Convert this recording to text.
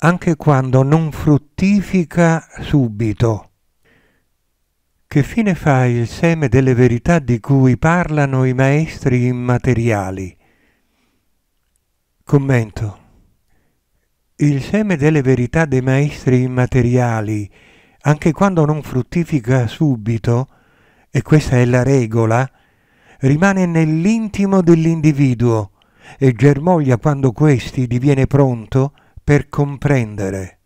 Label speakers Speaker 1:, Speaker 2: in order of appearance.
Speaker 1: anche quando non fruttifica subito. Che fine fa il seme delle verità di cui parlano i maestri immateriali? Commento. Il seme delle verità dei maestri immateriali, anche quando non fruttifica subito, e questa è la regola, rimane nell'intimo dell'individuo e germoglia quando questi diviene pronto per comprendere